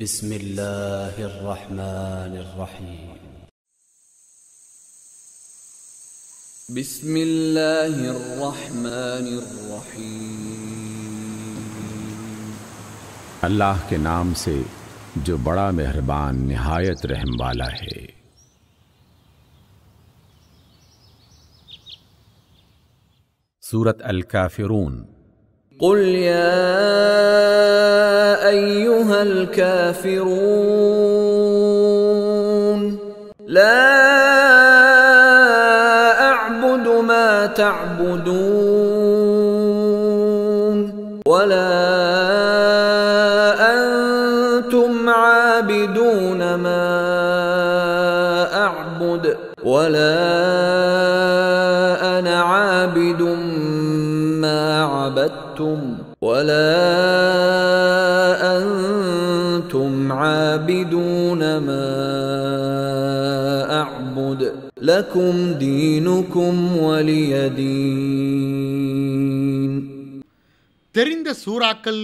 بسم اللہ بسم اللہ اللہ کے نام سے جو بڑا مہربان نہایت رحم والا ہے سورت الکافرون قل يا ايها الكافرون لا اعبد ما تعبدون ولا انتم عابدون ما اعبد ولا أنتم ولا أنتم عابدون ما أعبد لكم دينكم ولي دين தெரிந்த சூறாக்கள்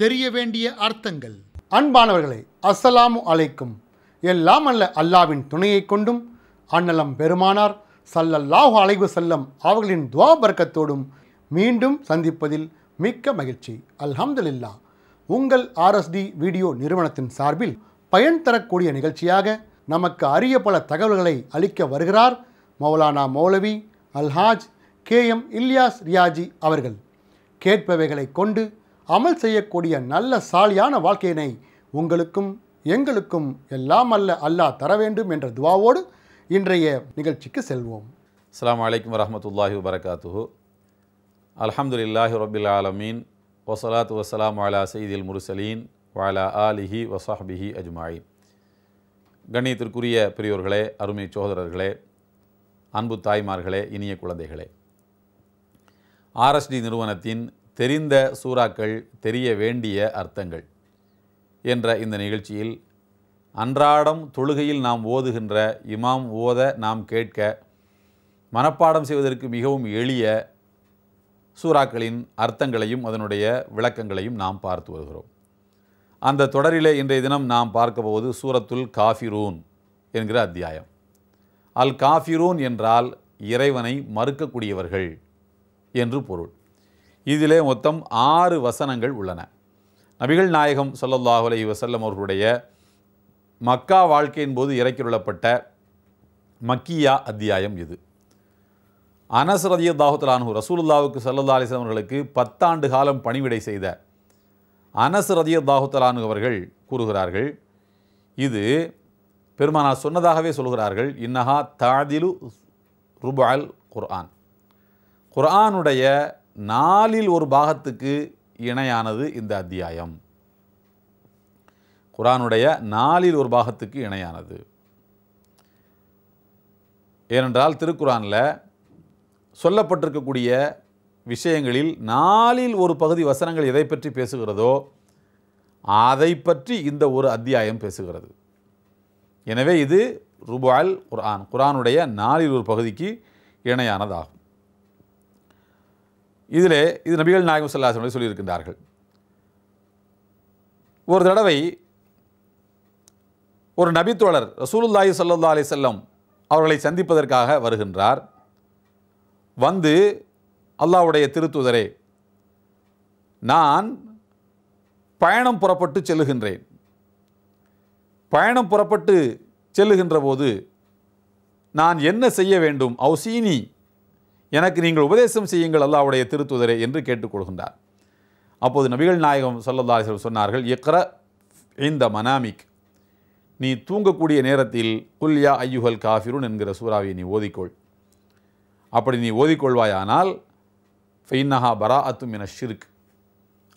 தெரிய வேண்டிய அர்த்தங்கள் அன்பானவர்களே அஸ்ஸலாமு அலைக்கும் எல்லாம் அல்ல அல்லாவின் துணையை கொண்டும் அன்னலம் பெருமானார் சல்லல்லாஹு அலைவு செல்லம் அவர்களின் துவா மீண்டும் சந்திப்பதில் மிக்க மகிழ்ச்சி அல்ஹம்துலில்லா உங்கள் ஆர்எஸ்டி வீடியோ நிறுவனத்தின் சார்பில் பயன் தரக்கூடிய நிகழ்ச்சியாக நமக்கு அரிய பல தகவல்களை அளிக்க வருகிறார் மௌலானா மௌலவி அல்ஹாஜ் கே எம் இல்லியாஸ் ரியாஜி அவர்கள் கேட்பவைகளை கொண்டு அமல் செய்யக்கூடிய நல்ல சாலியான வாழ்க்கையினை உங்களுக்கும் எங்களுக்கும் எல்லாம் அல்ல அல்லாஹ் தர வேண்டும் என்ற துவாவோடு இன்றைய நிகழ்ச்சிக்கு செல்வோம் அலாம் வலைக்கம் வரமத்துல்லாஹி வரகாத்துஹூ அலமதுல்லாஹி ரபில் ஆலமீன் வசலாத் வசலாம் வாலா சঈதில் முருசலீன் வாலா ஆலிஹி வசாஹிஹி அஜ்மாயி கண்ணியத்திற்குரிய பெரியோர்களே அருமை சோதரர்களே அன்பு தாய்மார்களே இனிய குழந்தைகளே ஆர்எஸ்டி நிறுவனத்தின் தெரிந்த சூறாக்கள் தெரிய வேண்டிய அர்த்தங்கள் என்ற இந்த நிகழ்ச்சியில் அன்றாடம் தொழுகையில் நாம் ஓதுகின்ற இமாம் ஓத நாம் கேட்க மனப்பாடம் செய்வதற்கு மிகவும் எளிய சூறாக்களின் அர்த்தங்களையும் அதனுடைய விளக்கங்களையும் நாம் பார்த்து வருகிறோம் அந்த தொடரிலே இன்றைய தினம் நாம் பார்க்க போவது சூரத்துல் காஃபிரூன் என்கிற அத்தியாயம் அல் காஃபிரூன் என்றால் இறைவனை மறுக்கக்கூடியவர்கள் என்று பொருள் இதிலே மொத்தம் ஆறு வசனங்கள் உள்ளன நபிகள் நாயகம் சொல்லல்லாஹு அலி வசல்லம் அவர்களுடைய மக்கா வாழ்க்கையின் போது இறக்கியுள்ளப்பட்ட மக்கியா அத்தியாயம் இது அனஸ் ரதிய தாகுத்தலானு ரசூலுல்லாவுக்கு சல்லா அலிஸ்லாம் அவர்களுக்கு பத்தாண்டு காலம் பணிவிடை செய்த அனஸ் ரதிய தாகுத்தலானு அவர்கள் கூறுகிறார்கள் இது பெருமானார் சொன்னதாகவே சொல்கிறார்கள் இன்னஹா தாதிலு ருபால் குர்ஆன் குர்ஆனுடைய நாலில் ஒரு பாகத்துக்கு இணையானது இந்த அத்தியாயம் குரானுடைய நாலில் ஒரு பாகத்துக்கு இணையானது ஏனென்றால் திருக்குறானில் சொல்லப்பட்டிருக்கக்கூடிய விஷயங்களில் நாளில் ஒரு பகுதி வசனங்கள் எதை பற்றி பேசுகிறதோ அதை பற்றி இந்த ஒரு அத்தியாயம் பேசுகிறது எனவே இது ருபால் குரான் குரானுடைய நாளில் ஒரு பகுதிக்கு இணையானதாகும் இதில் இது நபிகள் நாயகம் சல்லாசனுடைய சொல்லியிருக்கின்றார்கள் ஒரு தடவை ஒரு நபித்தோழர் ரசூலுல்லாஹி சல்லா அலி செல்லம் அவர்களை சந்திப்பதற்காக வருகின்றார் வந்து அல்லாவுடைய திருத்துதரே நான் பயணம் புறப்பட்டு செல்லுகின்றேன் பயணம் புறப்பட்டு செல்லுகின்ற போது நான் என்ன செய்ய வேண்டும் அவுசீனி எனக்கு நீங்கள் உபதேசம் செய்யுங்கள் அல்லாவுடைய திருத்துதரே என்று கேட்டுக்கொள்கின்றார் அப்போது நபிகள் நாயகம் சல்லல்லாஹ் சொன்னார்கள் இக்ர இந்த மனாமிக் நீ தூங்கக்கூடிய நேரத்தில் குல்யா ஐயுகல் காஃபிருன் என்கிற சூறாவை நீ ஓதிக்கொள் அப்படி நீ ஓதிக்கொள்வாயானால் ஃபெய்னஹா பரா அத்தும் என ஷிர்க்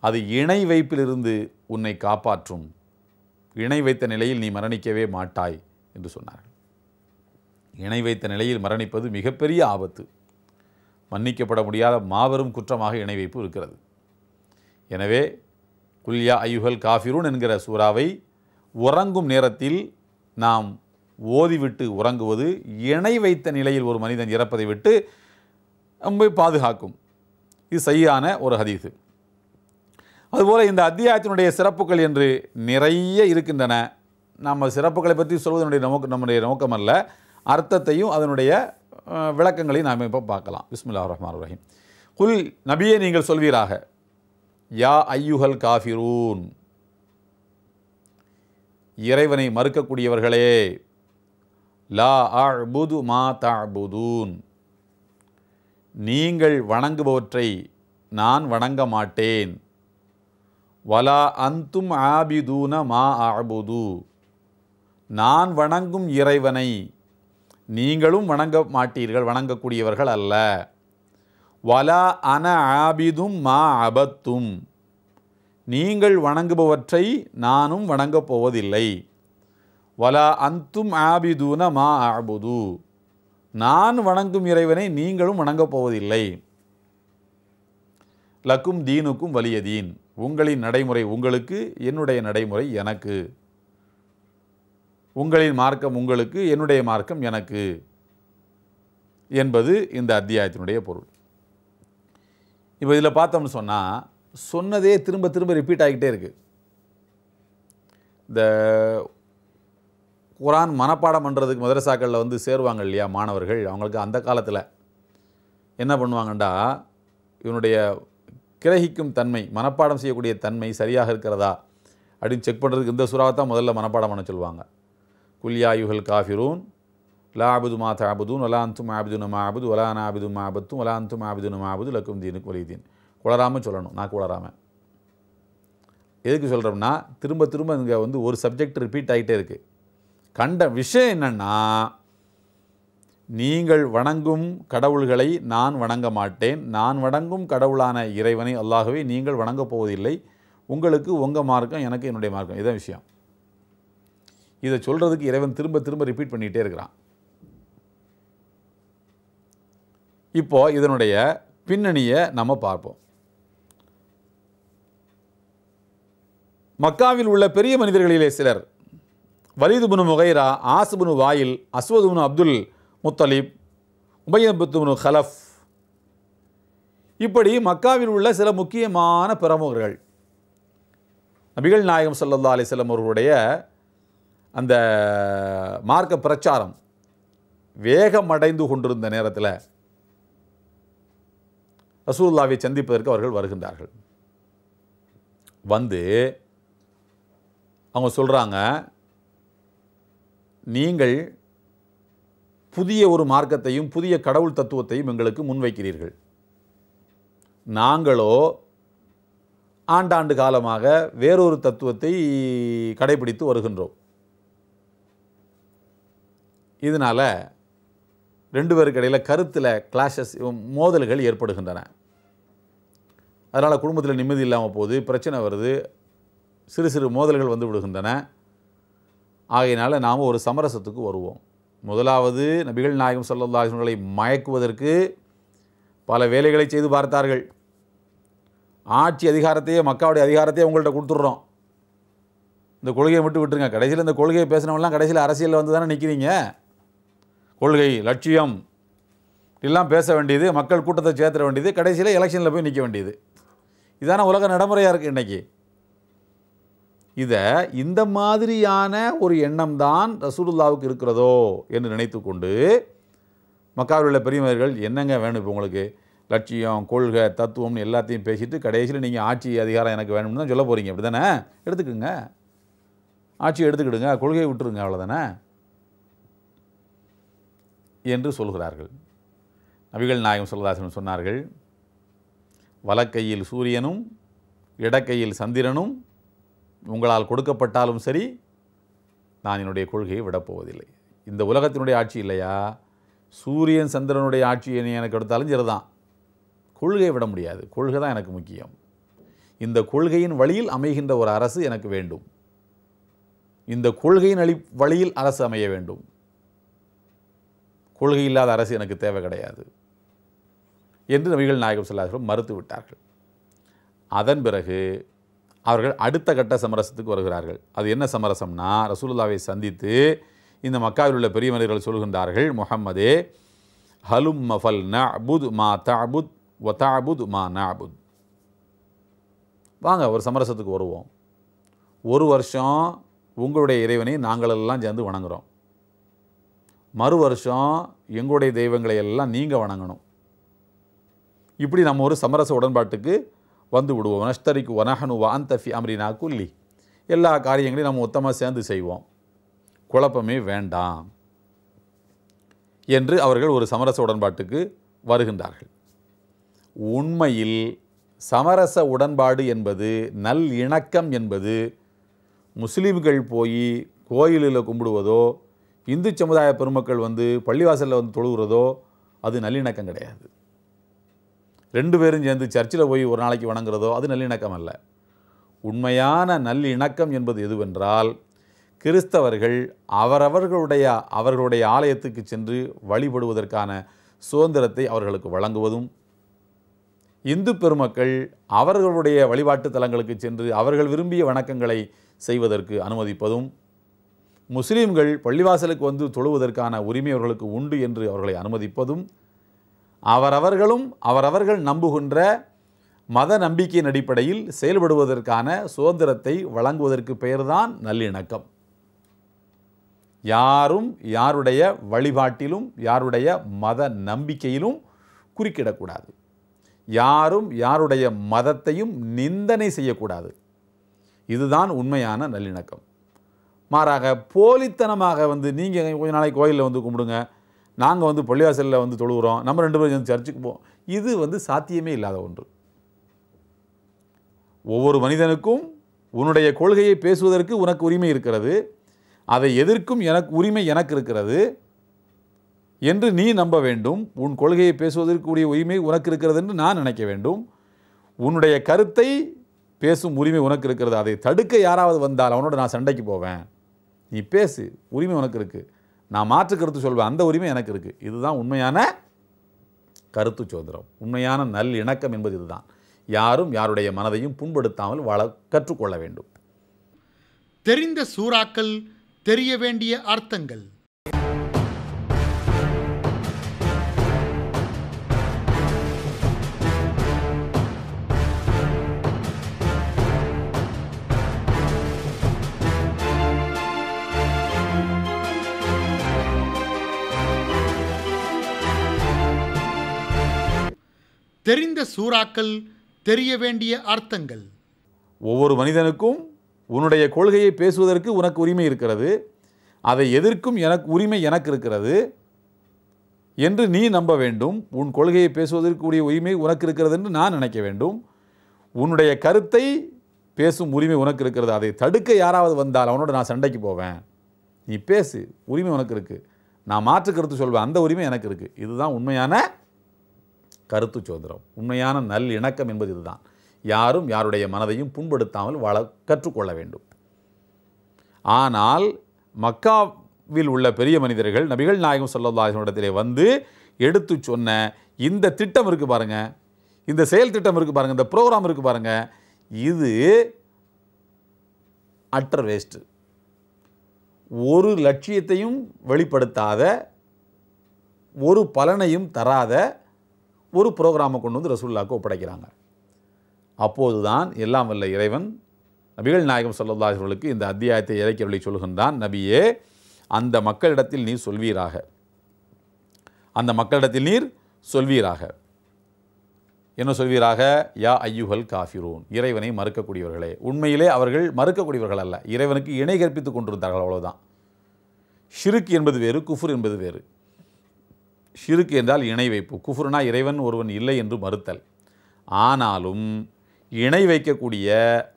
அது இணை வைப்பிலிருந்து உன்னை காப்பாற்றும் இணை வைத்த நிலையில் நீ மரணிக்கவே மாட்டாய் என்று சொன்னார்கள் இணை வைத்த நிலையில் மரணிப்பது மிகப்பெரிய ஆபத்து மன்னிக்கப்பட முடியாத மாபெரும் குற்றமாக இணை வைப்பு இருக்கிறது எனவே குல்யா ஐயுகல் காஃபிரூன் என்கிற சூறாவை உறங்கும் நேரத்தில் நாம் ஓதிவிட்டு உறங்குவது இணை வைத்த நிலையில் ஒரு மனிதன் இறப்பதை விட்டு ரொம்ப பாதுகாக்கும் இது சரியான ஒரு ஹதீஸு அதுபோல் இந்த அத்தியாயத்தினுடைய சிறப்புகள் என்று நிறைய இருக்கின்றன நம்ம சிறப்புகளை பற்றி சொல்வதனுடைய நோக்கம் நம்முடைய நோக்கம் அல்ல அர்த்தத்தையும் அதனுடைய விளக்கங்களையும் நாம் இப்போ பார்க்கலாம் பிஸ்மில்லா ரஹ்மான் ரஹீம் குல் நபியே நீங்கள் சொல்வீராக யா ஐயுகல் காஃபிரூன் இறைவனை மறுக்கக்கூடியவர்களே லா அபுது மா தபுதூன் நீங்கள் வணங்குபவற்றை நான் வணங்க மாட்டேன் வலா அந்தும் ஆபிதூன மா அபுது நான் வணங்கும் இறைவனை நீங்களும் வணங்க மாட்டீர்கள் வணங்கக்கூடியவர்கள் அல்ல வலா அன ஆபிதும் மா அபத்தும் நீங்கள் வணங்குபவற்றை நானும் வணங்கப் போவதில்லை வலா அந்தும் ஆபிதூன மா ஆபுது நான் வணங்கும் இறைவனை நீங்களும் வணங்கப் போவதில்லை லக்கும் தீனுக்கும் வலிய தீன் உங்களின் நடைமுறை உங்களுக்கு என்னுடைய நடைமுறை எனக்கு உங்களின் மார்க்கம் உங்களுக்கு என்னுடைய மார்க்கம் எனக்கு என்பது இந்த அத்தியாயத்தினுடைய பொருள் இப்போ இதில் பார்த்தோம்னு சொன்னால் சொன்னதே திரும்ப திரும்ப ரிப்பீட் ஆகிக்கிட்டே இருக்குது இந்த குரான் மனப்பாடம் பண்ணுறதுக்கு மதரசாக்களில் வந்து சேருவாங்க இல்லையா மாணவர்கள் அவங்களுக்கு அந்த காலத்தில் என்ன பண்ணுவாங்கண்டா இவனுடைய கிரகிக்கும் தன்மை மனப்பாடம் செய்யக்கூடிய தன்மை சரியாக இருக்கிறதா அப்படின்னு செக் பண்ணுறதுக்கு இந்த சுறாவை தான் முதல்ல மனப்பாடம் பண்ண சொல்லுவாங்க குல்யாயுகல் காஃபிரூன் லா அபுது மா தாபுதூன் ஒலா அந்தும் ஆபிதுன மாபுது ஒலா ஆபிது மாபத்தும் ஒலா அந்தும் ஆபிதுன மாபுது லக்கும் தீனுக்கு வலிதீன் குளராமல் சொல்லணும் நான் குளராம எதுக்கு சொல்கிறோம்னா திரும்ப திரும்ப இங்கே வந்து ஒரு சப்ஜெக்ட் ரிப்பீட் ஆகிட்டே இருக்குது கண்ட விஷயம் என்னென்னா நீங்கள் வணங்கும் கடவுள்களை நான் வணங்க மாட்டேன் நான் வணங்கும் கடவுளான இறைவனை அல்லாகவே நீங்கள் வணங்கப் போவதில்லை உங்களுக்கு உங்கள் மார்க்கம் எனக்கு என்னுடைய மார்க்கம் இதான் விஷயம் இதை சொல்கிறதுக்கு இறைவன் திரும்ப திரும்ப ரிப்பீட் பண்ணிகிட்டே இருக்கிறான் இப்போ இதனுடைய பின்னணியை நம்ம பார்ப்போம் மக்காவில் உள்ள பெரிய மனிதர்களிலே சிலர் வலிதுபுனு முகைரா ஆசுபுனு வாயில் அஸ்வதுபுனு அப்துல் முத்தலீப் உபயபுத்துபுனு ஹலஃப் இப்படி மக்காவில் உள்ள சில முக்கியமான பிரமுகர்கள் நபிகள் நாயகம் அலி செல்லம் அவர்களுடைய அந்த மார்க்க பிரச்சாரம் வேகமடைந்து கொண்டிருந்த நேரத்தில் ரசூல்லாவை சந்திப்பதற்கு அவர்கள் வருகின்றார்கள் வந்து அவங்க சொல்கிறாங்க நீங்கள் புதிய ஒரு மார்க்கத்தையும் புதிய கடவுள் தத்துவத்தையும் எங்களுக்கு முன்வைக்கிறீர்கள் நாங்களோ ஆண்டாண்டு காலமாக வேறொரு தத்துவத்தை கடைபிடித்து வருகின்றோம் இதனால் ரெண்டு பேருக்கு இடையில் கருத்தில் கிளாஷஸ் மோதல்கள் ஏற்படுகின்றன அதனால் குடும்பத்தில் நிம்மதி இல்லாமல் போகுது பிரச்சனை வருது சிறு சிறு மோதல்கள் வந்து விடுகின்றன ஆகையினால் நாம் ஒரு சமரசத்துக்கு வருவோம் முதலாவது நபிகள் நாயகம் சொல்லல்லாஹர்களை மயக்குவதற்கு பல வேலைகளை செய்து பார்த்தார்கள் ஆட்சி அதிகாரத்தையே மக்காவுடைய அதிகாரத்தையே உங்கள்கிட்ட கொடுத்துட்றோம் இந்த கொள்கையை மட்டும் விட்டுருங்க கடைசியில் இந்த கொள்கையை பேசினவங்களாம் கடைசியில் அரசியலில் வந்து தானே நிற்கிறீங்க கொள்கை லட்சியம் எல்லாம் பேச வேண்டியது மக்கள் கூட்டத்தை சேர்த்துட வேண்டியது கடைசியில் எலெக்ஷனில் போய் நிற்க வேண்டியது இதான உலக நடைமுறையாக இருக்குது இன்றைக்கி இதை இந்த மாதிரியான ஒரு எண்ணம் தான் ரசூலுல்லாவுக்கு இருக்கிறதோ என்று நினைத்து கொண்டு மக்காவில் உள்ள பெரியவர்கள் என்னங்க வேணும் இப்போ உங்களுக்கு லட்சியம் கொள்கை தத்துவம்னு எல்லாத்தையும் பேசிட்டு கடைசியில் நீங்கள் ஆட்சி அதிகாரம் எனக்கு வேணும்னு தான் சொல்ல போகிறீங்க அப்படி தானே எடுத்துக்கோங்க ஆட்சி எடுத்துக்கிடுங்க கொள்கையை விட்டுருங்க அவ்வளோதானே என்று சொல்கிறார்கள் நபிகள் நாயகம் சொல்லதாசன் சொன்னார்கள் வலக்கையில் சூரியனும் இடக்கையில் சந்திரனும் உங்களால் கொடுக்கப்பட்டாலும் சரி நான் என்னுடைய கொள்கையை விடப்போவதில்லை இந்த உலகத்தினுடைய ஆட்சி இல்லையா சூரியன் சந்திரனுடைய ஆட்சி என்னை எனக்கு எடுத்தாலும் சரிதான் கொள்கையை விட முடியாது கொள்கை தான் எனக்கு முக்கியம் இந்த கொள்கையின் வழியில் அமைகின்ற ஒரு அரசு எனக்கு வேண்டும் இந்த கொள்கையின் அளி வழியில் அரசு அமைய வேண்டும் கொள்கை இல்லாத அரசு எனக்கு தேவை கிடையாது என்று நபிகள் நாயகம் செல்லாதவர்கள் மறுத்து விட்டார்கள் அதன் பிறகு அவர்கள் அடுத்த கட்ட சமரசத்துக்கு வருகிறார்கள் அது என்ன சமரசம்னா ரசூலுல்லாவை சந்தித்து இந்த மக்காவில் உள்ள பெரிய மனிதர்கள் சொல்கின்றார்கள் முஹம்மதே ஹலும் மஃபல் நபுத் மா தாபுத் ஒ தாபுத் மா நாபுத் வாங்க ஒரு சமரசத்துக்கு வருவோம் ஒரு வருஷம் உங்களுடைய இறைவனை நாங்களெல்லாம் சேர்ந்து வணங்குகிறோம் மறு வருஷம் எங்களுடைய தெய்வங்களை எல்லாம் நீங்கள் வணங்கணும் இப்படி நம்ம ஒரு சமரச உடன்பாட்டுக்கு வந்து விடுவோம் நஷ்தரிக்கு வனஹனு வாந்தஃபி அம்ரினா குல்லி எல்லா காரியங்களையும் நம்ம மொத்தமாக சேர்ந்து செய்வோம் குழப்பமே வேண்டாம் என்று அவர்கள் ஒரு சமரச உடன்பாட்டுக்கு வருகின்றார்கள் உண்மையில் சமரச உடன்பாடு என்பது நல் இணக்கம் என்பது முஸ்லீம்கள் போய் கோயிலில் கும்பிடுவதோ இந்து சமுதாய பெருமக்கள் வந்து பள்ளிவாசலில் வந்து தொழுகிறதோ அது நல்லிணக்கம் கிடையாது ரெண்டு பேரும் சேர்ந்து சர்ச்சில் போய் ஒரு நாளைக்கு வணங்குறதோ அது நல்லிணக்கம் அல்ல உண்மையான நல்லிணக்கம் என்பது எதுவென்றால் கிறிஸ்தவர்கள் அவரவர்களுடைய அவர்களுடைய ஆலயத்துக்கு சென்று வழிபடுவதற்கான சுதந்திரத்தை அவர்களுக்கு வழங்குவதும் இந்து பெருமக்கள் அவர்களுடைய வழிபாட்டு தலங்களுக்கு சென்று அவர்கள் விரும்பிய வணக்கங்களை செய்வதற்கு அனுமதிப்பதும் முஸ்லீம்கள் பள்ளிவாசலுக்கு வந்து தொழுவதற்கான உரிமை அவர்களுக்கு உண்டு என்று அவர்களை அனுமதிப்பதும் அவரவர்களும் அவரவர்கள் நம்புகின்ற மத நம்பிக்கையின் அடிப்படையில் செயல்படுவதற்கான சுதந்திரத்தை வழங்குவதற்கு பெயர்தான் நல்லிணக்கம் யாரும் யாருடைய வழிபாட்டிலும் யாருடைய மத நம்பிக்கையிலும் குறுக்கிடக்கூடாது யாரும் யாருடைய மதத்தையும் நிந்தனை செய்யக்கூடாது இதுதான் உண்மையான நல்லிணக்கம் மாறாக போலித்தனமாக வந்து நீங்கள் கொஞ்ச நாளைக்கு கோயிலில் வந்து கும்பிடுங்க நாங்கள் வந்து பள்ளிவாசலில் வந்து தொழுகிறோம் நம்ம ரெண்டு பேரும் சேர்ந்து சர்ச்சுக்கு போவோம் இது வந்து சாத்தியமே இல்லாத ஒன்று ஒவ்வொரு மனிதனுக்கும் உன்னுடைய கொள்கையை பேசுவதற்கு உனக்கு உரிமை இருக்கிறது அதை எதிர்க்கும் எனக்கு உரிமை எனக்கு இருக்கிறது என்று நீ நம்ப வேண்டும் உன் கொள்கையை பேசுவதற்குரிய உரிமை உனக்கு இருக்கிறது என்று நான் நினைக்க வேண்டும் உன்னுடைய கருத்தை பேசும் உரிமை உனக்கு இருக்கிறது அதை தடுக்க யாராவது வந்தால் அவனோட நான் சண்டைக்கு போவேன் நீ பேசு உரிமை உனக்கு இருக்குது நான் மாற்று கருத்து சொல்வேன் அந்த உரிமை எனக்கு இருக்குது இதுதான் உண்மையான கருத்து சுதந்திரம் உண்மையான நல் இணக்கம் என்பது இதுதான் யாரும் யாருடைய மனதையும் புண்படுத்தாமல் வள கற்றுக்கொள்ள வேண்டும் தெரிந்த சூறாக்கள் தெரிய வேண்டிய அர்த்தங்கள் தெரிந்த சூறாக்கள் தெரிய வேண்டிய அர்த்தங்கள் ஒவ்வொரு மனிதனுக்கும் உன்னுடைய கொள்கையை பேசுவதற்கு உனக்கு உரிமை இருக்கிறது அதை எதிர்க்கும் எனக்கு உரிமை எனக்கு இருக்கிறது என்று நீ நம்ப வேண்டும் உன் கொள்கையை பேசுவதற்குரிய உரிமை உனக்கு இருக்கிறது என்று நான் நினைக்க வேண்டும் உன்னுடைய கருத்தை பேசும் உரிமை உனக்கு இருக்கிறது அதை தடுக்க யாராவது வந்தால் அவனோட நான் சண்டைக்கு போவேன் நீ பேசு உரிமை உனக்கு இருக்குது நான் மாற்று கருத்து சொல்வேன் அந்த உரிமை எனக்கு இருக்குது இதுதான் உண்மையான கருத்து சுதந்திரம் உண்மையான நல் இணக்கம் என்பது இதுதான் யாரும் யாருடைய மனதையும் புண்படுத்தாமல் வள கற்றுக்கொள்ள வேண்டும் ஆனால் மக்காவில் உள்ள பெரிய மனிதர்கள் நபிகள் நாயகம் சொல்லதாசனிடத்திலே வந்து எடுத்து சொன்ன இந்த திட்டம் இருக்குது பாருங்கள் இந்த செயல் திட்டம் இருக்குது பாருங்கள் இந்த ப்ரோக்ராம் இருக்குது பாருங்கள் இது அட்டர் வேஸ்ட்டு ஒரு லட்சியத்தையும் வெளிப்படுத்தாத ஒரு பலனையும் தராத ஒரு ப்ரோக்ராமை கொண்டு வந்து ரசூல்லாவுக்கு ஒப்படைக்கிறாங்க அப்போது தான் எல்லாம் வல்ல இறைவன் நபிகள் நாயகம் சொல்லல்லாஹர்களுக்கு இந்த அத்தியாயத்தை வழி சொல்கின்றான் நபியே அந்த மக்களிடத்தில் நீர் சொல்வீராக அந்த மக்களிடத்தில் நீர் சொல்வீராக என்ன சொல்வீராக யா ஐயுகல் காஃபிரூன் இறைவனை மறுக்கக்கூடியவர்களே உண்மையிலே அவர்கள் மறுக்கக்கூடியவர்கள் அல்ல இறைவனுக்கு இணை கற்பித்துக் கொண்டிருந்தார்கள் அவ்வளோதான் ஷிருக் என்பது வேறு குஃபுர் என்பது வேறு ஷிருக்கு என்றால் இணை வைப்பு குஃபுர்னா இறைவன் ஒருவன் இல்லை என்று மறுத்தல் ஆனாலும் இணை வைக்கக்கூடிய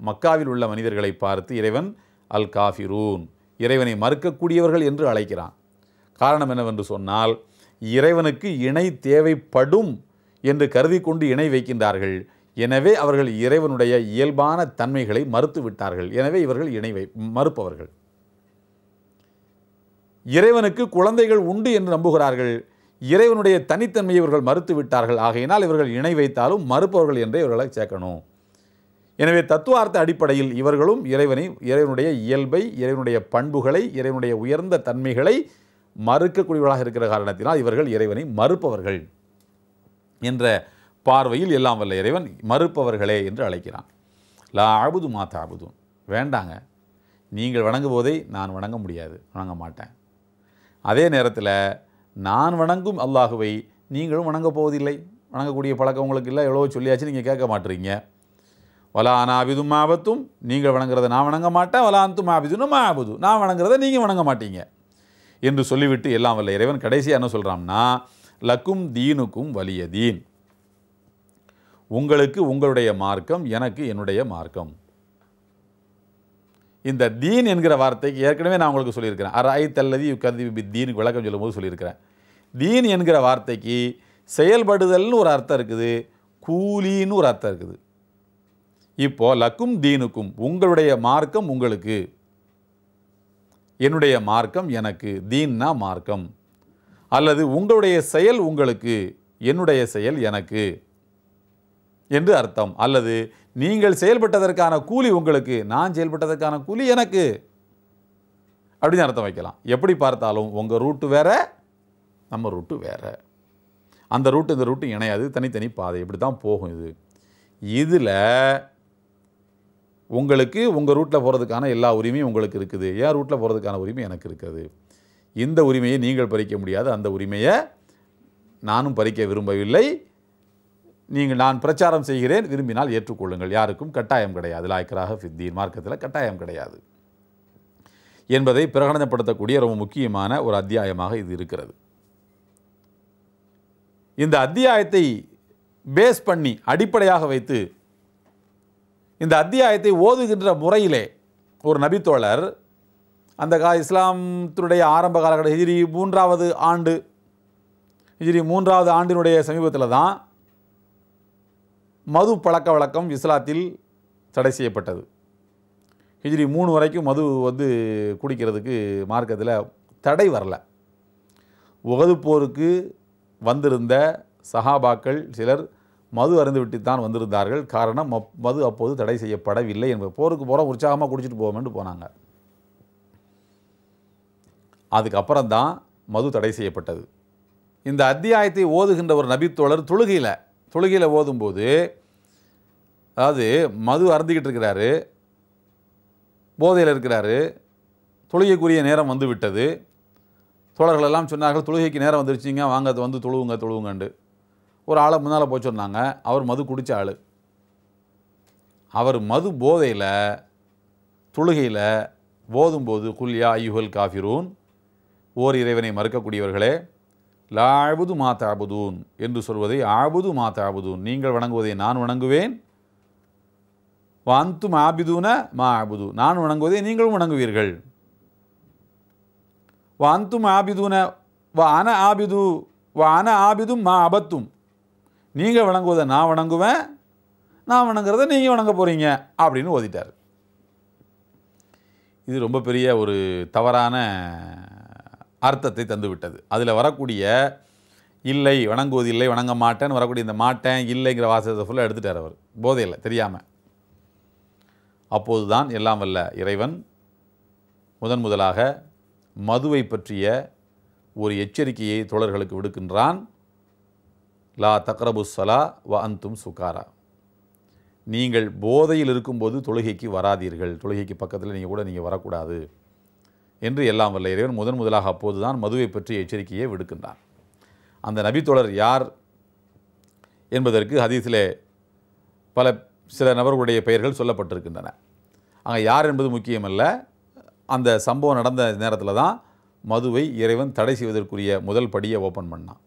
மக்காவில் உள்ள மனிதர்களை பார்த்து இறைவன் அல் காஃபிரூன் இறைவனை மறுக்கக்கூடியவர்கள் என்று அழைக்கிறான் காரணம் என்னவென்று சொன்னால் இறைவனுக்கு இணை தேவைப்படும் என்று கருதி கொண்டு இணை வைக்கின்றார்கள் எனவே அவர்கள் இறைவனுடைய இயல்பான தன்மைகளை மறுத்து விட்டார்கள் எனவே இவர்கள் இணை வை மறுப்பவர்கள் இறைவனுக்கு குழந்தைகள் உண்டு என்று நம்புகிறார்கள் இறைவனுடைய தனித்தன்மையை இவர்கள் மறுத்து விட்டார்கள் ஆகையினால் இவர்கள் இணை வைத்தாலும் மறுப்பவர்கள் என்றே இவர்களை சேர்க்கணும் எனவே தத்துவார்த்த அடிப்படையில் இவர்களும் இறைவனை இறைவனுடைய இயல்பை இறைவனுடைய பண்புகளை இறைவனுடைய உயர்ந்த தன்மைகளை மறுக்கக்கூடியவர்களாக இருக்கிற காரணத்தினால் இவர்கள் இறைவனை மறுப்பவர்கள் என்ற பார்வையில் எல்லாம் வல்ல இறைவன் மறுப்பவர்களே என்று அழைக்கிறான் லா அபுது மாத்தா ஆபுதும் வேண்டாங்க நீங்கள் போதே நான் வணங்க முடியாது வணங்க மாட்டேன் அதே நேரத்தில் நான் வணங்கும் அல்லாஹுவை நீங்களும் வணங்கப் போவதில்லை வணங்கக்கூடிய பழக்கம் உங்களுக்கு இல்லை எவ்வளோ சொல்லியாச்சு நீங்கள் கேட்க மாட்டுறீங்க வலா ஆபிதும் ஆபத்தும் நீங்கள் வணங்குறதை நான் வணங்க மாட்டேன் வலாந்தும் அந்தும் ஆபிதுன்னு ஆபுது நான் வணங்குறதை நீங்கள் வணங்க மாட்டீங்க என்று சொல்லிவிட்டு எல்லாம் வல்ல இறைவன் கடைசியாக என்ன சொல்கிறான்னா லக்கும் தீனுக்கும் வலிய தீன் உங்களுக்கு உங்களுடைய மார்க்கம் எனக்கு என்னுடைய மார்க்கம் இந்த தீன் என்கிற வார்த்தைக்கு ஏற்கனவே நான் உங்களுக்கு சொல்லியிருக்கிறேன் அரை தல்லதி கதிபி தீன் விளக்கம் சொல்லும்போது சொல்லியிருக்கிறேன் தீன் என்கிற வார்த்தைக்கு செயல்படுதல்னு ஒரு அர்த்தம் இருக்குது கூலின்னு ஒரு அர்த்தம் இருக்குது இப்போது லக்கும் தீனுக்கும் உங்களுடைய மார்க்கம் உங்களுக்கு என்னுடைய மார்க்கம் எனக்கு தீன்னா மார்க்கம் அல்லது உங்களுடைய செயல் உங்களுக்கு என்னுடைய செயல் எனக்கு என்று அர்த்தம் அல்லது நீங்கள் செயல்பட்டதற்கான கூலி உங்களுக்கு நான் செயல்பட்டதற்கான கூலி எனக்கு அப்படின்னு அர்த்தம் வைக்கலாம் எப்படி பார்த்தாலும் உங்கள் ரூட்டு வேறு நம்ம ரூட்டு வேறு அந்த ரூட்டு இந்த ரூட்டு இணையாது தனித்தனி பாதை இப்படி தான் போகும் இது இதில் உங்களுக்கு உங்கள் ரூட்டில் போகிறதுக்கான எல்லா உரிமையும் உங்களுக்கு இருக்குது ஏன் ரூட்டில் போகிறதுக்கான உரிமை எனக்கு இருக்குது இந்த உரிமையை நீங்கள் பறிக்க முடியாது அந்த உரிமையை நானும் பறிக்க விரும்பவில்லை நீங்கள் நான் பிரச்சாரம் செய்கிறேன் விரும்பினால் ஏற்றுக்கொள்ளுங்கள் யாருக்கும் கட்டாயம் கிடையாது லாய்க்கராக ஃபித்தியின் மார்க்கத்தில் கட்டாயம் கிடையாது என்பதை பிரகடனப்படுத்தக்கூடிய ரொம்ப முக்கியமான ஒரு அத்தியாயமாக இது இருக்கிறது இந்த அத்தியாயத்தை பேஸ் பண்ணி அடிப்படையாக வைத்து இந்த அத்தியாயத்தை ஓதுகின்ற முறையிலே ஒரு நபித்தோழர் அந்த கா இஸ்லாமத்தினுடைய ஆரம்ப காலகட்ட ஹிஜிரி மூன்றாவது ஆண்டு ஹிஜிரி மூன்றாவது ஆண்டினுடைய சமீபத்தில் தான் மது பழக்க வழக்கம் இஸ்லாத்தில் தடை செய்யப்பட்டது ஹிஜ்ரி மூணு வரைக்கும் மது வந்து குடிக்கிறதுக்கு மார்க்கத்தில் தடை வரல உகது போருக்கு வந்திருந்த சஹாபாக்கள் சிலர் மது அருந்துவிட்டு தான் வந்திருந்தார்கள் காரணம் மது அப்போது தடை செய்யப்படவில்லை என்பது போருக்கு போகிற உற்சாகமாக குடிச்சிட்டு போவோம்னு போனாங்க அதுக்கப்புறம் தான் மது தடை செய்யப்பட்டது இந்த அத்தியாயத்தை ஓதுகின்ற ஒரு நபித்தோழர் தொழுகையில் தொழுகையில் ஓதும்போது அதாவது மது அறந்துக்கிட்டு இருக்கிறாரு போதையில் இருக்கிறாரு தொழுகைக்குரிய நேரம் வந்து விட்டது தோழர்கள் எல்லாம் சொன்னார்கள் தொழுகைக்கு நேரம் வந்துருச்சிங்க வாங்க அது வந்து தொழுவுங்க தொழுவுங்கண்டு ஒரு ஆளை முன்னால் போய் சொன்னாங்க அவர் மது குடித்த ஆள் அவர் மது போதையில் தொழுகையில் ஓதும்போது குல்யா ஐயுகல் காஃபிரூன் ஓர் இறைவனை மறுக்கக்கூடியவர்களே லாழ்புது மாத்தாபுதூன் என்று சொல்வதை ஆபுது மாத்தாபுதூன் நீங்கள் வணங்குவதை நான் வணங்குவேன் வாந்து மாபிதூன மா ஆபுது நான் வணங்குவதை நீங்களும் வணங்குவீர்கள் வாந்து மாபிதூன வா அன ஆபிது வா அன ஆபிதும் மா அபத்தும் நீங்கள் வணங்குவதை நான் வணங்குவேன் நான் வணங்குறத நீங்கள் வணங்க போகிறீங்க அப்படின்னு ஓதிட்டார் இது ரொம்ப பெரிய ஒரு தவறான அர்த்தத்தை தந்துவிட்டது அதில் வரக்கூடிய இல்லை வணங்குவது இல்லை வணங்க மாட்டேன்னு வரக்கூடிய இந்த மாட்டேன் இல்லைங்கிற வாசகத்தை ஃபுல்லாக எடுத்துட்டார் அவர் போதையில் தெரியாமல் அப்போது தான் எல்லாம் வல்ல இறைவன் முதன் முதலாக மதுவை பற்றிய ஒரு எச்சரிக்கையை தோழர்களுக்கு விடுக்கின்றான் லா சலா வ அந்தும் சுகாரா நீங்கள் போதையில் இருக்கும்போது தொழுகைக்கு வராதீர்கள் தொழுகைக்கு பக்கத்தில் நீங்கள் கூட நீங்கள் வரக்கூடாது என்று எல்லாம் வல்ல இறைவன் முதன் முதலாக அப்போதுதான் மதுவை பற்றி எச்சரிக்கையை விடுக்கின்றான் அந்த நபித்தோழர் யார் என்பதற்கு ஹதீஸிலே பல சில நபர்களுடைய பெயர்கள் சொல்லப்பட்டிருக்கின்றன அங்கே யார் என்பது முக்கியமல்ல அந்த சம்பவம் நடந்த நேரத்தில் தான் மதுவை இறைவன் தடை செய்வதற்குரிய முதல் படியை ஓப்பன் பண்ணான்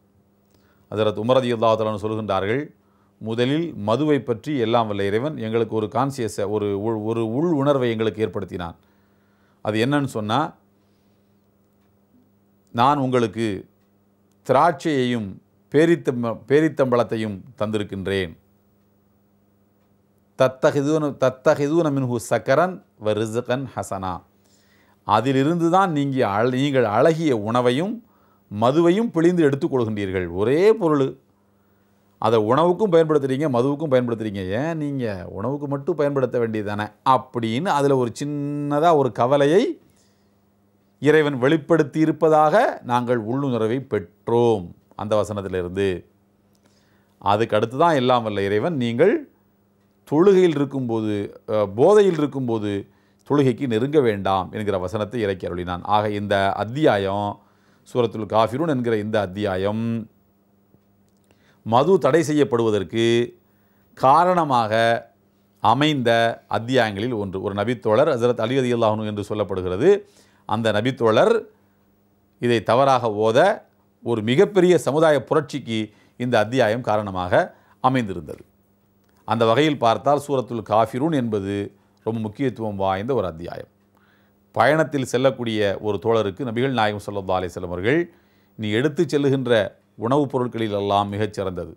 அதில் உமரதி உல்லாத்தலான்னு சொல்கின்றார்கள் முதலில் மதுவை பற்றி எல்லாம் வல்ல இறைவன் எங்களுக்கு ஒரு கான்சியஸை ஒரு ஒரு உள் உணர்வை எங்களுக்கு ஏற்படுத்தினான் அது என்னன்னு சொன்னால் நான் உங்களுக்கு திராட்சையையும் பேரித்தம்ப பேரித்தம்பளத்தையும் தந்திருக்கின்றேன் தத்தகிதூன தத்தகிதூன மின்ஹு சக்கரன் வ ரிசகன் ஹசனா அதிலிருந்து தான் நீங்கள் நீங்கள் அழகிய உணவையும் மதுவையும் பிழிந்து எடுத்துக்கொள்கின்றீர்கள் ஒரே பொருள் அதை உணவுக்கும் பயன்படுத்துகிறீங்க மதுவுக்கும் பயன்படுத்துகிறீங்க ஏன் நீங்கள் உணவுக்கு மட்டும் பயன்படுத்த வேண்டியதானே அப்படின்னு அதில் ஒரு சின்னதாக ஒரு கவலையை இறைவன் வெளிப்படுத்தி இருப்பதாக நாங்கள் உள்ளுணர்வை பெற்றோம் அந்த வசனத்திலிருந்து அதுக்கு அடுத்து தான் எல்லாம் வல்ல இறைவன் நீங்கள் தொழுகையில் இருக்கும்போது போதையில் இருக்கும்போது தொழுகைக்கு நெருங்க வேண்டாம் என்கிற வசனத்தை இறக்கி அருளினான் ஆக இந்த அத்தியாயம் சூரத்துல் காஃபிரூன் என்கிற இந்த அத்தியாயம் மது தடை செய்யப்படுவதற்கு காரணமாக அமைந்த அத்தியாயங்களில் ஒன்று ஒரு நபித்தோழர் ஹசரத் அலி அதி என்று சொல்லப்படுகிறது அந்த நபித்தோழர் இதை தவறாக ஓத ஒரு மிகப்பெரிய சமுதாய புரட்சிக்கு இந்த அத்தியாயம் காரணமாக அமைந்திருந்தது அந்த வகையில் பார்த்தால் சூரத்துல் காஃபிரூன் என்பது ரொம்ப முக்கியத்துவம் வாய்ந்த ஒரு அத்தியாயம் பயணத்தில் செல்லக்கூடிய ஒரு தோழருக்கு நபிகள் நாயகம் சொல்லா அலிசல்லம் அவர்கள் நீ எடுத்து செல்லுகின்ற உணவுப் பொருட்களிலெல்லாம் மிகச் சிறந்தது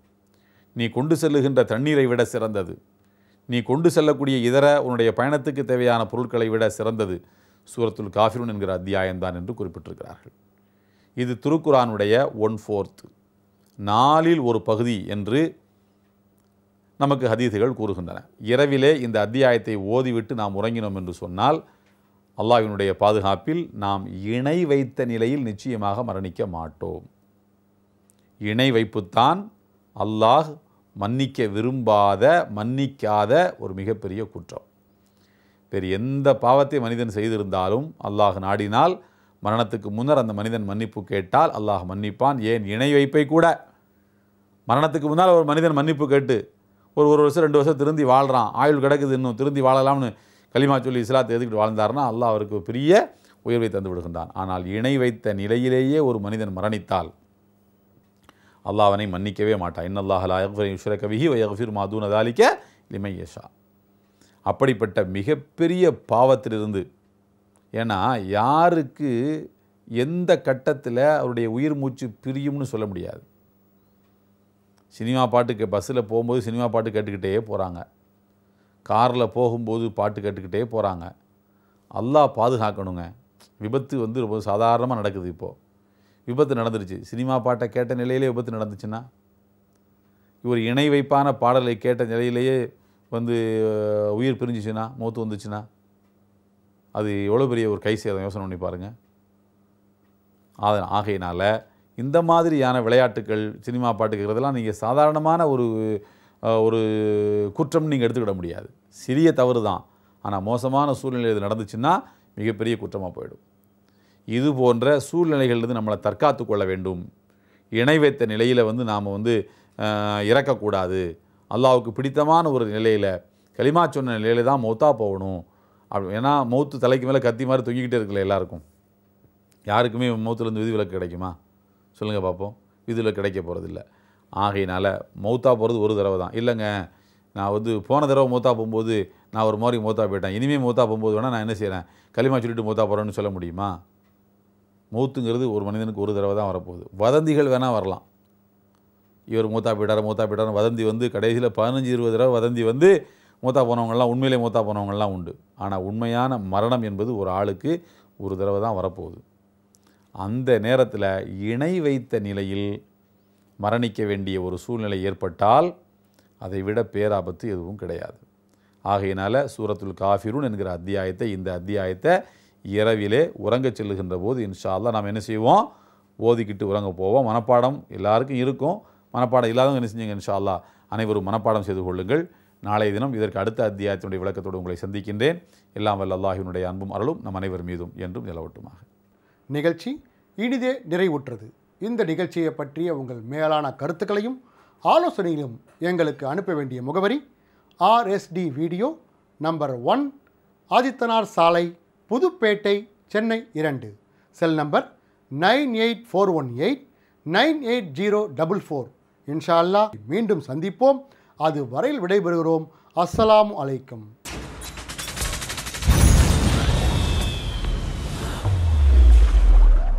நீ கொண்டு செல்லுகின்ற தண்ணீரை விட சிறந்தது நீ கொண்டு செல்லக்கூடிய இதர உன்னுடைய பயணத்துக்கு தேவையான பொருட்களை விட சிறந்தது சூரத்துல் காஃபிரூன் என்கிற அத்தியாயம்தான் என்று குறிப்பிட்டிருக்கிறார்கள் இது திருக்குரானுடைய ஒன் ஃபோர்த்து நாலில் ஒரு பகுதி என்று நமக்கு ஹதீதுகள் கூறுகின்றன இரவிலே இந்த அத்தியாயத்தை ஓதிவிட்டு நாம் உறங்கினோம் என்று சொன்னால் அல்லாஹினுடைய பாதுகாப்பில் நாம் இணை வைத்த நிலையில் நிச்சயமாக மரணிக்க மாட்டோம் இணை வைப்புத்தான் அல்லாஹ் மன்னிக்க விரும்பாத மன்னிக்காத ஒரு மிகப்பெரிய குற்றம் வேறு எந்த பாவத்தை மனிதன் செய்திருந்தாலும் அல்லாஹ் நாடினால் மரணத்துக்கு முன்னர் அந்த மனிதன் மன்னிப்பு கேட்டால் அல்லாஹ் மன்னிப்பான் ஏன் இணை வைப்பை கூட மரணத்துக்கு முன்னால் ஒரு மனிதன் மன்னிப்பு கேட்டு ஒரு ஒரு வருஷம் ரெண்டு வருஷம் திருந்தி வாழ்கிறான் ஆயுள் கிடக்குது இன்னும் திருந்தி வாழலாம்னு களிமா சொல்லி இஸ்லாத்தை எதுக்கிட்டு வாழ்ந்தார்னா அல்லாஹ் அவருக்கு பெரிய உயர்வை தந்து விடுகின்றான் ஆனால் இணை வைத்த நிலையிலேயே ஒரு மனிதன் மரணித்தால் அல்லாஹ் அவனை மன்னிக்கவே மாட்டான் இன்னல்லாஹ் யுஷ்ரகவிஹி வயஃபிர் மாதூன் அதாலிக்க லிமையஷா அப்படிப்பட்ட மிகப்பெரிய பாவத்திலிருந்து ஏன்னா யாருக்கு எந்த கட்டத்தில் அவருடைய உயிர் மூச்சு பிரியும்னு சொல்ல முடியாது சினிமா பாட்டுக்கு பஸ்ஸில் போகும்போது சினிமா பாட்டு கேட்டுக்கிட்டே போகிறாங்க காரில் போகும்போது பாட்டு கேட்டுக்கிட்டே போகிறாங்க அல்லா பாதுகாக்கணுங்க விபத்து வந்து ரொம்ப சாதாரணமாக நடக்குது இப்போது விபத்து நடந்துருச்சு சினிமா பாட்டை கேட்ட நிலையிலே விபத்து நடந்துச்சுன்னா இவர் இணை வைப்பான பாடலை கேட்ட நிலையிலேயே வந்து உயிர் பிரிஞ்சிச்சுன்னா மூத்து வந்துச்சுன்னா அது எவ்வளோ பெரிய ஒரு கை சேதம் யோசனை பண்ணி பாருங்கள் அதன் ஆகையினால் இந்த மாதிரியான விளையாட்டுகள் சினிமா பாட்டுக்கிறதெல்லாம் நீங்கள் சாதாரணமான ஒரு ஒரு குற்றம் நீங்கள் எடுத்துக்கிட முடியாது சிறிய தவறு தான் ஆனால் மோசமான சூழ்நிலை இது நடந்துச்சுன்னா மிகப்பெரிய குற்றமாக போயிடும் இது போன்ற சூழ்நிலைகள்லேருந்து நம்மளை தற்காத்து கொள்ள வேண்டும் இணைவைத்த நிலையில் வந்து நாம் வந்து இறக்கக்கூடாது அல்லாவுக்கு பிடித்தமான ஒரு நிலையில் களிமா சொன்ன நிலையில் தான் மௌத்தா போகணும் அப்படி ஏன்னா மௌத்து தலைக்கு மேலே கத்தி மாதிரி தொங்கிக்கிட்டே இருக்கல எல்லாருக்கும் யாருக்குமே மௌத்துலேருந்து விதிவிலக்கு கிடைக்குமா சொல்லுங்கள் பார்ப்போம் விதிவிலக்கு கிடைக்க போகிறதில்ல ஆகையினால் மௌத்தா போகிறது ஒரு தடவை தான் இல்லைங்க நான் வந்து போன தடவை மூத்தா போகும்போது நான் ஒரு மாதிரி மூத்தா போயிட்டேன் இனிமேல் மூத்தா போகும்போது வேணால் நான் என்ன செய்கிறேன் களிமா சொல்லிட்டு மூத்தா போகிறேன்னு சொல்ல முடியுமா மூத்துங்கிறது ஒரு மனிதனுக்கு ஒரு தடவை தான் வரப்போகுது வதந்திகள் வேணால் வரலாம் இவர் மூத்தா போயிட்டார் மூத்தா போயிட்டார் வதந்தி வந்து கடைசியில் பதினஞ்சு இருபது தடவை வதந்தி வந்து மூத்தா போனவங்கள்லாம் உண்மையிலே மூத்தா போனவங்கள்லாம் உண்டு ஆனால் உண்மையான மரணம் என்பது ஒரு ஆளுக்கு ஒரு தடவை தான் வரப்போகுது அந்த நேரத்தில் இணை வைத்த நிலையில் மரணிக்க வேண்டிய ஒரு சூழ்நிலை ஏற்பட்டால் அதை விட பேராபத்து எதுவும் கிடையாது ஆகையினால் சூரத்துல் காஃபிரூன் என்கிற அத்தியாயத்தை இந்த அத்தியாயத்தை இரவிலே உறங்க செல்லுகின்ற போது இன்ஷா அல்லா நாம் என்ன செய்வோம் ஓதிக்கிட்டு உறங்க போவோம் மனப்பாடம் எல்லாருக்கும் இருக்கும் மனப்பாடம் இல்லாதவங்க என்ன செஞ்சீங்க இன்ஷால்லா அனைவரும் மனப்பாடம் செய்து கொள்ளுங்கள் நாளைய தினம் இதற்கு அடுத்த அத்தியாயத்தினுடைய விளக்கத்தோடு உங்களை சந்திக்கின்றேன் எல்லாம் வல்ல அல்லாஹினுடைய அன்பும் அருளும் நம் அனைவர் மீதும் என்றும் நிலவட்டுமாக நிகழ்ச்சி இனிதே நிறைவுற்றது இந்த நிகழ்ச்சியை பற்றிய உங்கள் மேலான கருத்துக்களையும் ஆலோசனையிலும் எங்களுக்கு அனுப்ப வேண்டிய முகவரி RST video number one Adithanar சாலை புதுப்பேட்டை சென்னை இரண்டு cell number nine eight four one eight nine eight zero double four இன்ஷா அல்லா மீண்டும் சந்திப்போம் அது வரையில் விடைபெறுகிறோம் அஸ்ஸலாம் அலைக்கும்